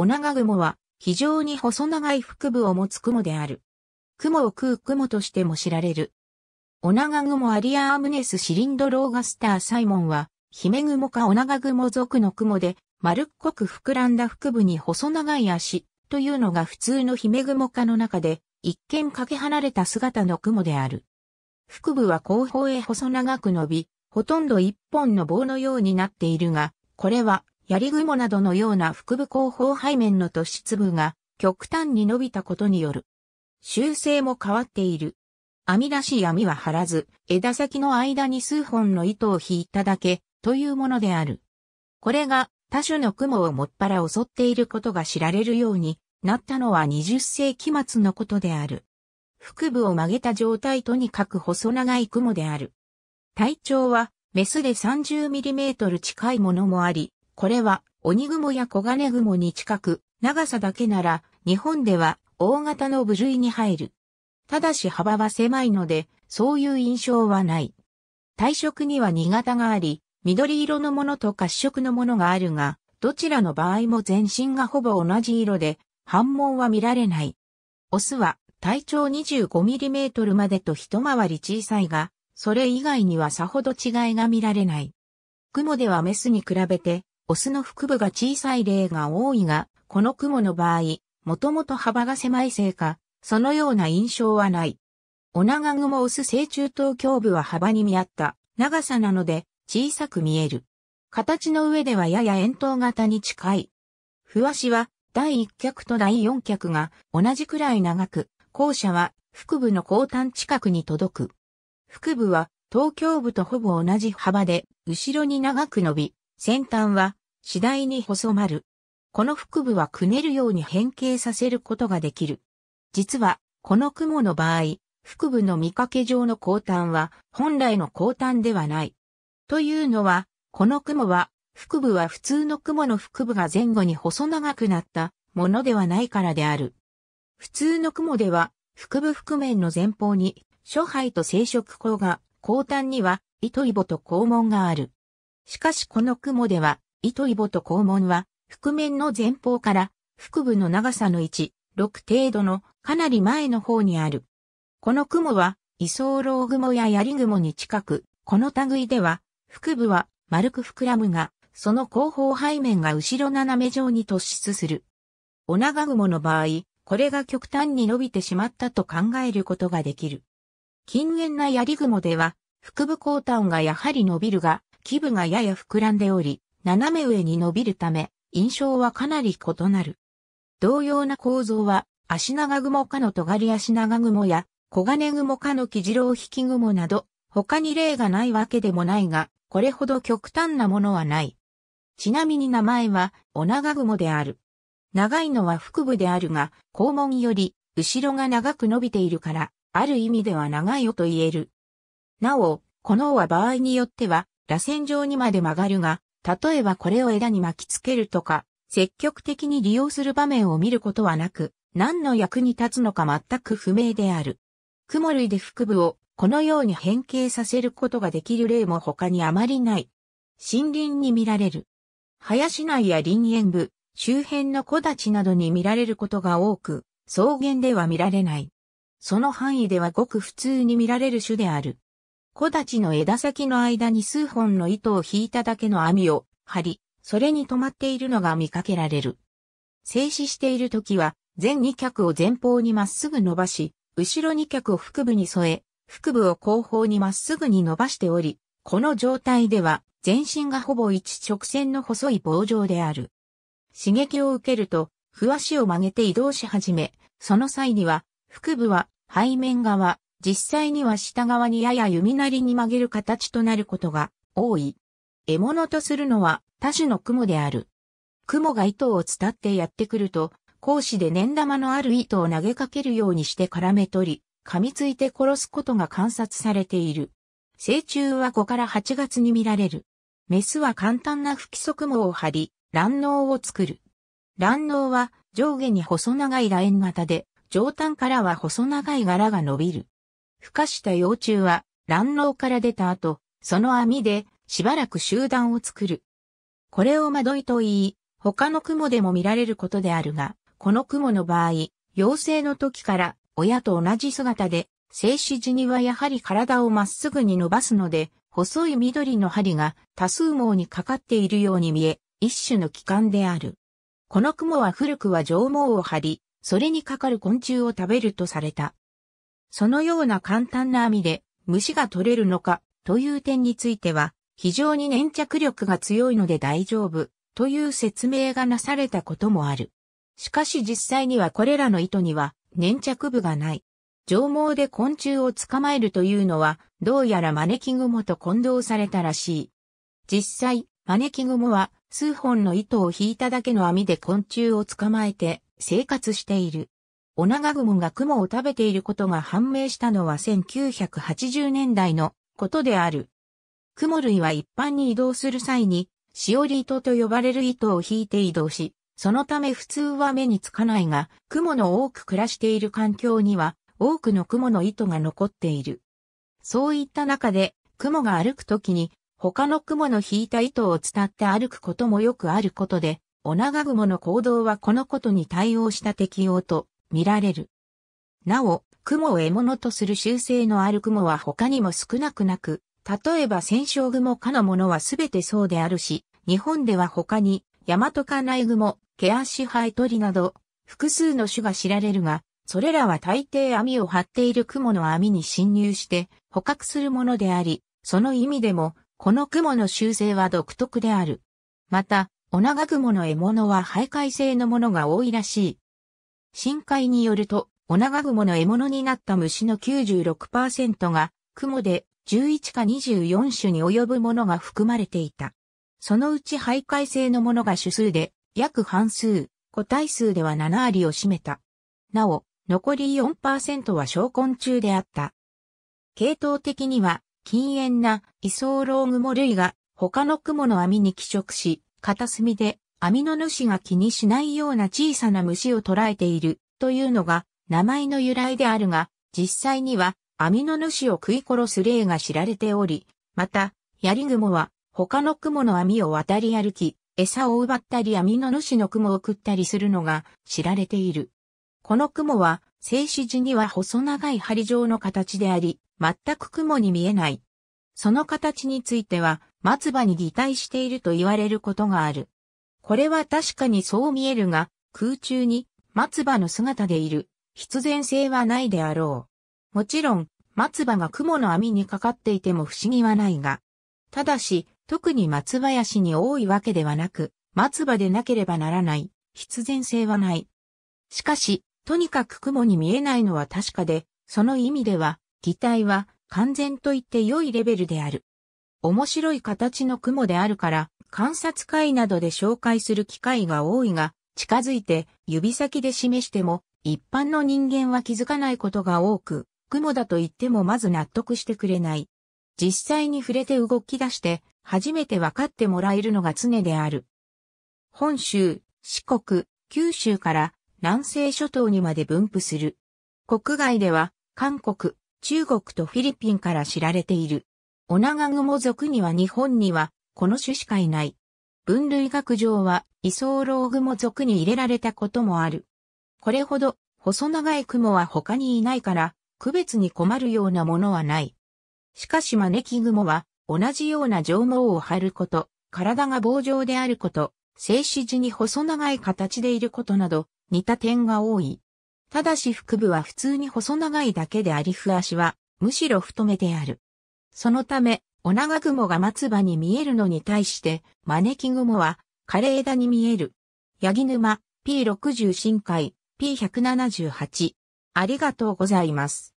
オナガモは非常に細長い腹部を持つ雲である。雲を食う雲としても知られる。オナガモアリアアムネスシリンドローガスターサイモンは、ヒメモかオナガモ属の雲で、丸っこく膨らんだ腹部に細長い足というのが普通のヒメモかの中で、一見かけ離れた姿の雲である。腹部は後方へ細長く伸び、ほとんど一本の棒のようになっているが、これは槍雲などのような腹部後方背面の突出部が極端に伸びたことによる。修正も変わっている。網らしい網は張らず、枝先の間に数本の糸を引いただけというものである。これが多種の雲をもっぱら襲っていることが知られるようになったのは20世紀末のことである。腹部を曲げた状態とにかく細長い雲である。体長はメスで3 0トル近いものもあり、これは、鬼雲や小金雲に近く、長さだけなら、日本では大型の部類に入る。ただし幅は狭いので、そういう印象はない。体色には2型があり、緑色のものと褐色のものがあるが、どちらの場合も全身がほぼ同じ色で、反紋は見られない。オスは体長 25mm までと一回り小さいが、それ以外にはさほど違いが見られない。雲ではメスに比べてオスの腹部が小さい例が多いが、この雲の場合、もともと幅が狭いせいか、そのような印象はない。オナガグモオス成虫頭胸部は幅に見合った長さなので小さく見える。形の上ではやや円筒型に近い。ふわしは第一脚と第4脚が同じくらい長く、後者は腹部の後端近くに届く。腹部は頭胸部とほぼ同じ幅で後ろに長く伸び、先端は次第に細まる。この腹部はくねるように変形させることができる。実は、この雲の場合、腹部の見かけ上の後端は本来の後端ではない。というのは、この雲は、腹部は普通の雲の腹部が前後に細長くなったものではないからである。普通の雲では、腹部覆面の前方に、諸肺と生殖口が、後端には、糸イボと肛門がある。しかしこの雲では、糸イと肛門は、覆面の前方から、腹部の長さの1、6程度のかなり前の方にある。この雲は、居候雲や槍雲に近く、この類では、腹部は丸く膨らむが、その後方背面が後ろ斜め状に突出する。オナガ雲の場合、これが極端に伸びてしまったと考えることができる。近縁な槍雲では、腹部後端がやはり伸びるが、基部がやや膨らんでおり、斜め上に伸びるため、印象はかなり異なる。同様な構造は、足長雲科の尖足長雲や、小金雲科の木次郎引き雲など、他に例がないわけでもないが、これほど極端なものはない。ちなみに名前は、お長雲である。長いのは腹部であるが、肛門より、後ろが長く伸びているから、ある意味では長いよと言える。なお、この尾は場合によっては、螺旋状にまで曲がるが、例えばこれを枝に巻きつけるとか、積極的に利用する場面を見ることはなく、何の役に立つのか全く不明である。雲類で腹部をこのように変形させることができる例も他にあまりない。森林に見られる。林内や林園部、周辺の木立などに見られることが多く、草原では見られない。その範囲ではごく普通に見られる種である。木立の枝先の間に数本の糸を引いただけの網を張り、それに止まっているのが見かけられる。静止している時は、前2脚を前方にまっすぐ伸ばし、後ろ2脚を腹部に添え、腹部を後方にまっすぐに伸ばしており、この状態では、全身がほぼ一直線の細い棒状である。刺激を受けると、ふわしを曲げて移動し始め、その際には、腹部は背面側、実際には下側にやや弓なりに曲げる形となることが多い。獲物とするのは多種の雲である。雲が糸を伝ってやってくると、講師で粘玉のある糸を投げかけるようにして絡め取り、噛みついて殺すことが観察されている。成虫は5から8月に見られる。メスは簡単な不規則網を張り、卵脳を作る。卵脳は上下に細長い楕円型で、上端からは細長い柄が伸びる。孵化した幼虫は卵嚢から出た後、その網でしばらく集団を作る。これを惑いと言い、他の雲でも見られることであるが、この雲の場合、幼生の時から親と同じ姿で、静止時にはやはり体をまっすぐに伸ばすので、細い緑の針が多数網にかかっているように見え、一種の器官である。この雲は古くは上毛を張り、それにかかる昆虫を食べるとされた。そのような簡単な網で虫が取れるのかという点については、非常に粘着力が強いので大丈夫という説明がなされたこともある。しかし実際にはこれらの糸には粘着部がない。上毛で昆虫を捕まえるというのは、どうやら招き雲と混同されたらしい。実際、招き雲は数本の糸を引いただけの網で昆虫を捕まえて生活している。オナガグモが雲を食べていることが判明したのは1980年代のことである。雲類は一般に移動する際に、しおり糸と呼ばれる糸を引いて移動し、そのため普通は目につかないが、雲の多く暮らしている環境には、多くの雲の糸が残っている。そういった中で、雲が歩くときに、他の雲の引いた糸を伝って歩くこともよくあることで、オナガグモの行動はこのことに対応した適応と見られる。なお、雲を獲物とする習性のある雲は他にも少なくなく、例えば戦勝雲かのものは全てそうであるし、日本では他に、大和カナイ雲、ケアシハイトリなど、複数の種が知られるが、それらは大抵網を張っている雲の網に侵入して捕獲するものであり、その意味でも、この雲の習性は独特である。また、オナガ雲の獲物は徘徊性のものが多いらしい。深海によると、オナガ雲の獲物になった虫の96%が、雲で11か24種に及ぶものが含まれていた。そのうち徘徊性のものが種数で、約半数、個体数では7割を占めた。なお、残り4%は小昆虫であった。系統的には、禁煙なイソウロウグモ類が他の雲の網に寄食し、片隅で網の主が気にしないような小さな虫を捕らえているというのが名前の由来であるが、実際には網の主を食い殺す例が知られており、また、ヤリグモは他の雲の網を渡り歩き、餌を奪ったり網の主の雲を食ったりするのが知られている。この雲は静止時には細長い針状の形であり、全く雲に見えない。その形については、松葉に擬態していると言われることがある。これは確かにそう見えるが、空中に松葉の姿でいる必然性はないであろう。もちろん、松葉が雲の網にかかっていても不思議はないが、ただし、特に松林に多いわけではなく、松葉でなければならない、必然性はない。しかし、とにかく雲に見えないのは確かで、その意味では、擬態は完全と言って良いレベルである。面白い形の雲であるから、観察会などで紹介する機会が多いが、近づいて指先で示しても、一般の人間は気づかないことが多く、雲だと言ってもまず納得してくれない。実際に触れて動き出して、初めて分かってもらえるのが常である。本州、四国、九州から南西諸島にまで分布する。国外では、韓国、中国とフィリピンから知られている。オナガグモ族には日本にはこの種しかいない。分類学上は、イソーローグも族に入れられたこともある。これほど、細長い雲は他にいないから、区別に困るようなものはない。しかし招き雲は、同じような上毛を張ること、体が棒状であること、静止時に細長い形でいることなど、似た点が多い。ただし腹部は普通に細長いだけでありふ足は、むしろ太めである。そのため、お長雲が松葉に見えるのに対して、招き雲は枯れ枝に見える。ヤギ沼 P60 深海 P178。ありがとうございます。